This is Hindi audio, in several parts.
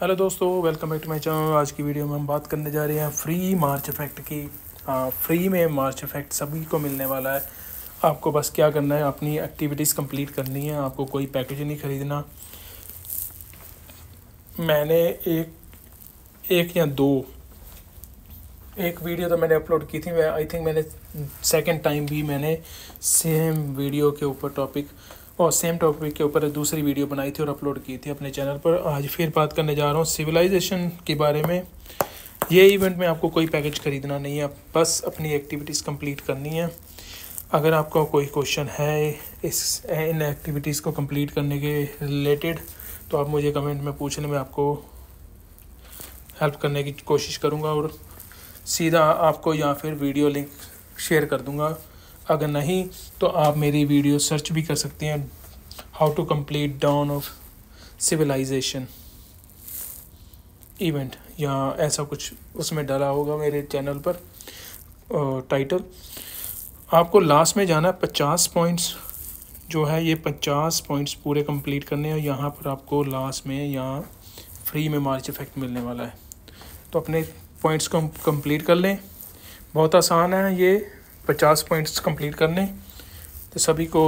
हेलो दोस्तों welcome back to my channel आज की वीडियो में हम बात करने जा रहे हैं फ्री मार्च इफेक्ट की हाँ फ्री में मार्च इफेक्ट सभी को मिलने वाला है आपको बस क्या करना है अपनी एक्टिविटीज़ कंप्लीट करनी है आपको कोई पैकेज नहीं ख़रीदना मैंने एक एक या दो एक वीडियो तो मैंने अपलोड की थी मैं आई थिंक मैंने सेकेंड टाइम भी मैंने सेम वीडियो के ऊपर टॉपिक और सेम टॉपिक के ऊपर दूसरी वीडियो बनाई थी और अपलोड की थी अपने चैनल पर आज फिर बात करने जा रहा हूँ सिविलाइजेशन के बारे में ये इवेंट में आपको कोई पैकेज ख़रीदना नहीं है बस अपनी एक्टिविटीज़ कंप्लीट करनी है अगर आपका कोई क्वेश्चन है इस इन एक्टिविटीज़ को कंप्लीट करने के रिलेटेड तो आप मुझे कमेंट में पूछने में आपको हेल्प करने की कोशिश करूँगा और सीधा आपको या फिर वीडियो लिंक शेयर कर दूँगा अगर नहीं तो आप मेरी वीडियो सर्च भी कर सकते हैं how to complete dawn of civilization event यहाँ ऐसा कुछ उसमें डाला होगा मेरे चैनल पर टाइटल आपको लास्ट में जाना है पचास पॉइंट्स जो है ये पचास पॉइंट्स पूरे कंप्लीट करने हैं यहाँ पर आपको लास्ट में यहाँ फ्री में मार्च इफेक्ट मिलने वाला है तो अपने पॉइंट्स को कंप्लीट कर लें बहुत आसान है ये पचास पॉइंट्स कंप्लीट करने तो सभी को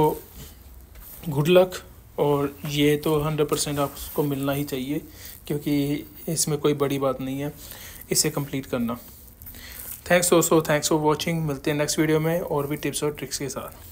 गुड लक और ये तो हंड्रेड परसेंट आपको मिलना ही चाहिए क्योंकि इसमें कोई बड़ी बात नहीं है इसे कंप्लीट करना थैंक्स दोस्तों थैंक्स फॉर वॉचिंग मिलते हैं नेक्स्ट वीडियो में और भी टिप्स और ट्रिक्स के साथ